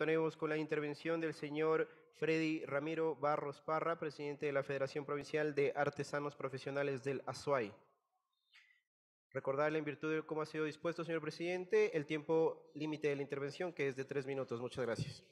contaremos con la intervención del señor Freddy Ramiro Barros Parra, presidente de la Federación Provincial de Artesanos Profesionales del Azuay. Recordarle en virtud de cómo ha sido dispuesto, señor presidente, el tiempo límite de la intervención, que es de tres minutos. Muchas gracias.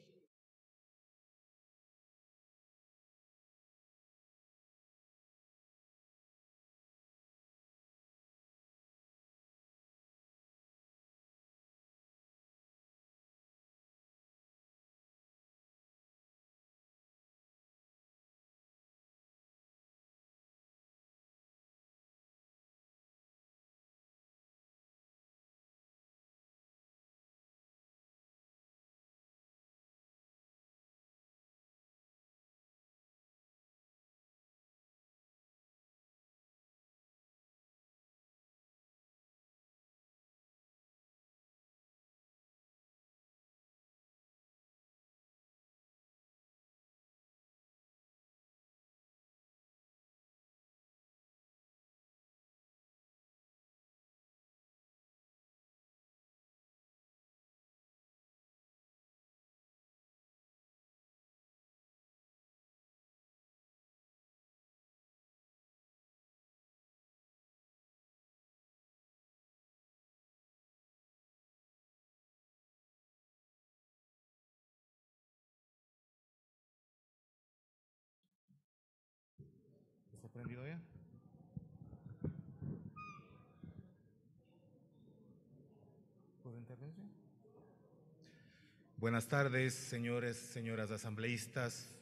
Buenas tardes, señores, señoras asambleístas,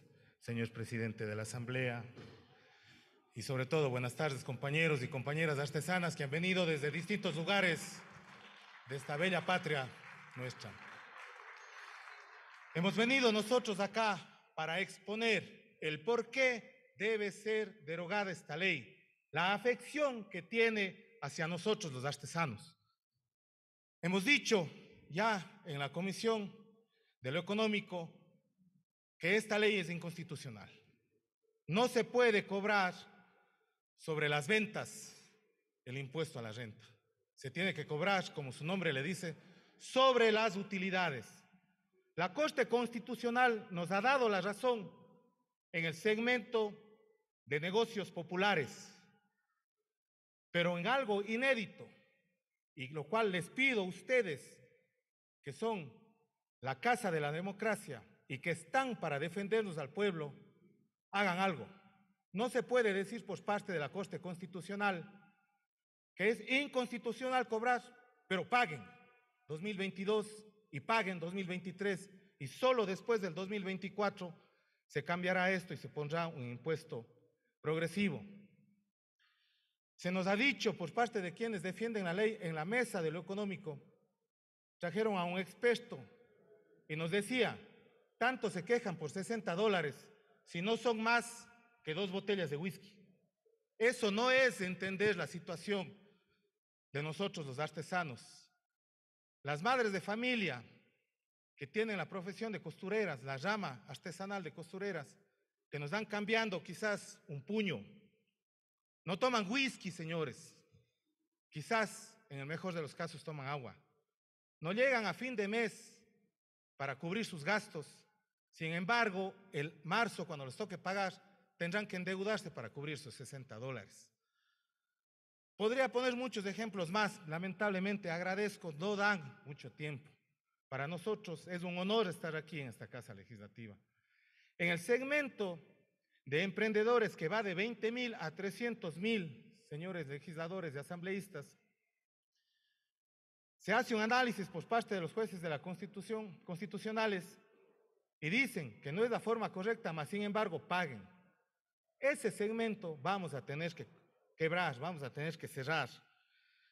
señor presidente de la Asamblea, y sobre todo buenas tardes compañeros y compañeras artesanas que han venido desde distintos lugares de esta bella patria nuestra. Hemos venido nosotros acá para exponer el porqué debe ser derogada esta ley, la afección que tiene hacia nosotros los artesanos. Hemos dicho ya en la Comisión de lo Económico que esta ley es inconstitucional. No se puede cobrar sobre las ventas el impuesto a la renta. Se tiene que cobrar, como su nombre le dice, sobre las utilidades. La Corte Constitucional nos ha dado la razón en el segmento de negocios populares, pero en algo inédito, y lo cual les pido a ustedes, que son la casa de la democracia y que están para defendernos al pueblo, hagan algo. No se puede decir por parte de la Corte Constitucional que es inconstitucional cobrar, pero paguen 2022 y paguen 2023 y solo después del 2024 se cambiará esto y se pondrá un impuesto progresivo. Se nos ha dicho por parte de quienes defienden la ley en la mesa de lo económico, trajeron a un experto y nos decía, tanto se quejan por 60 dólares si no son más que dos botellas de whisky. Eso no es entender la situación de nosotros los artesanos. Las madres de familia que tienen la profesión de costureras, la rama artesanal de costureras, que nos dan cambiando quizás un puño. No toman whisky, señores. Quizás, en el mejor de los casos, toman agua. No llegan a fin de mes para cubrir sus gastos. Sin embargo, el marzo, cuando les toque pagar, tendrán que endeudarse para cubrir sus 60 dólares. Podría poner muchos ejemplos más. Lamentablemente, agradezco, no dan mucho tiempo. Para nosotros es un honor estar aquí en esta Casa Legislativa. En el segmento de emprendedores que va de 20 mil a 300 mil, señores legisladores y asambleístas, se hace un análisis por parte de los jueces de la Constitución, constitucionales, y dicen que no es la forma correcta, mas sin embargo paguen. Ese segmento vamos a tener que quebrar, vamos a tener que cerrar.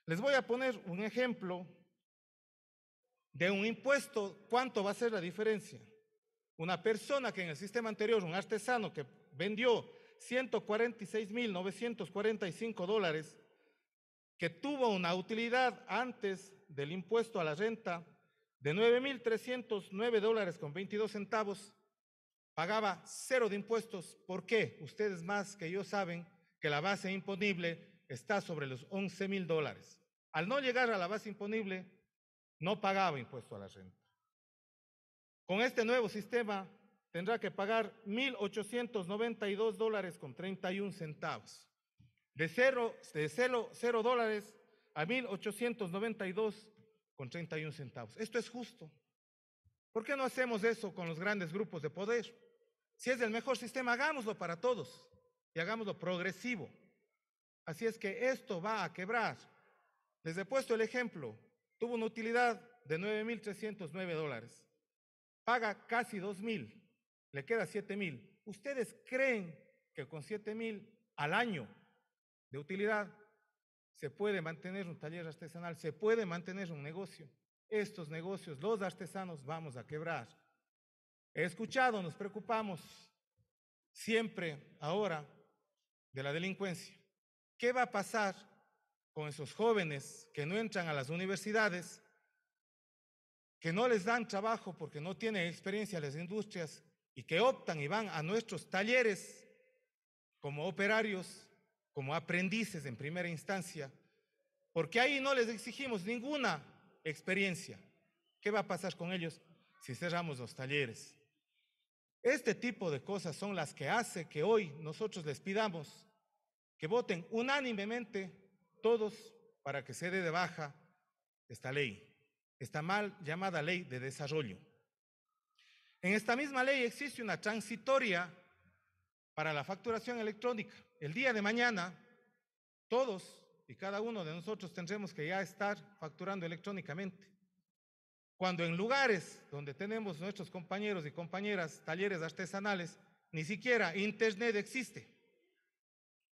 Les voy a poner un ejemplo de un impuesto, cuánto va a ser la diferencia. Una persona que en el sistema anterior, un artesano que vendió 146.945 dólares, que tuvo una utilidad antes del impuesto a la renta de 9.309 dólares con 22 centavos, pagaba cero de impuestos. ¿Por qué? Ustedes más que yo saben que la base imponible está sobre los 11 mil dólares. Al no llegar a la base imponible, no pagaba impuesto a la renta. Con este nuevo sistema tendrá que pagar 1.892 dólares con 31 centavos. De 0, de dólares a 1.892 con 31 centavos. Esto es justo. ¿Por qué no hacemos eso con los grandes grupos de poder? Si es el mejor sistema, hagámoslo para todos y hagámoslo progresivo. Así es que esto va a quebrar. Les he puesto el ejemplo. Tuvo una utilidad de 9.309 dólares paga casi dos mil, le queda siete mil. ¿Ustedes creen que con siete mil al año de utilidad se puede mantener un taller artesanal, se puede mantener un negocio? Estos negocios, los artesanos, vamos a quebrar. He escuchado, nos preocupamos siempre ahora de la delincuencia. ¿Qué va a pasar con esos jóvenes que no entran a las universidades que no les dan trabajo porque no tienen experiencia en las industrias y que optan y van a nuestros talleres como operarios, como aprendices en primera instancia, porque ahí no les exigimos ninguna experiencia. ¿Qué va a pasar con ellos si cerramos los talleres? Este tipo de cosas son las que hace que hoy nosotros les pidamos que voten unánimemente todos para que se dé de baja esta ley esta mal llamada ley de desarrollo. En esta misma ley existe una transitoria para la facturación electrónica. El día de mañana, todos y cada uno de nosotros tendremos que ya estar facturando electrónicamente. Cuando en lugares donde tenemos nuestros compañeros y compañeras talleres artesanales, ni siquiera Internet existe.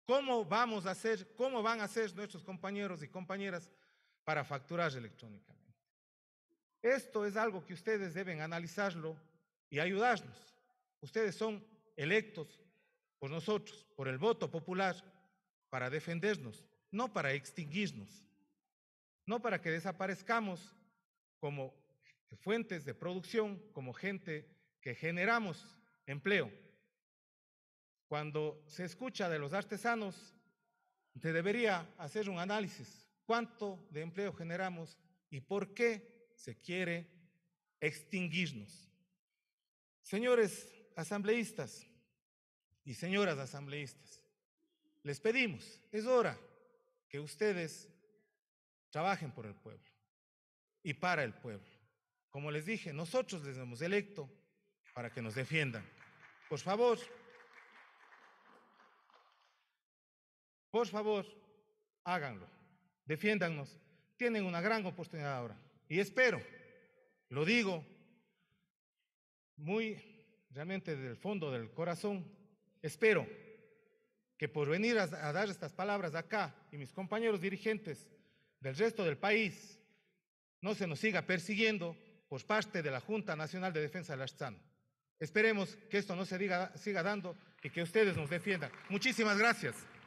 ¿Cómo vamos a hacer, cómo van a hacer nuestros compañeros y compañeras para facturar electrónicamente? Esto es algo que ustedes deben analizarlo y ayudarnos. Ustedes son electos por nosotros, por el voto popular, para defendernos, no para extinguirnos, no para que desaparezcamos como fuentes de producción, como gente que generamos empleo. Cuando se escucha de los artesanos, se debería hacer un análisis, cuánto de empleo generamos y por qué se quiere extinguirnos. Señores asambleístas y señoras asambleístas, les pedimos, es hora que ustedes trabajen por el pueblo y para el pueblo. Como les dije, nosotros les hemos electo para que nos defiendan. Por favor, por favor, háganlo, defiéndanos. Tienen una gran oportunidad ahora y espero, lo digo muy realmente desde el fondo del corazón, espero que por venir a, dar estas palabras acá y mis compañeros dirigentes del resto del país no se nos siga persiguiendo por parte de la Junta Nacional de Defensa de la Astana. Esperemos que esto no se siga dando y que ustedes nos defiendan. Muchísimas gracias.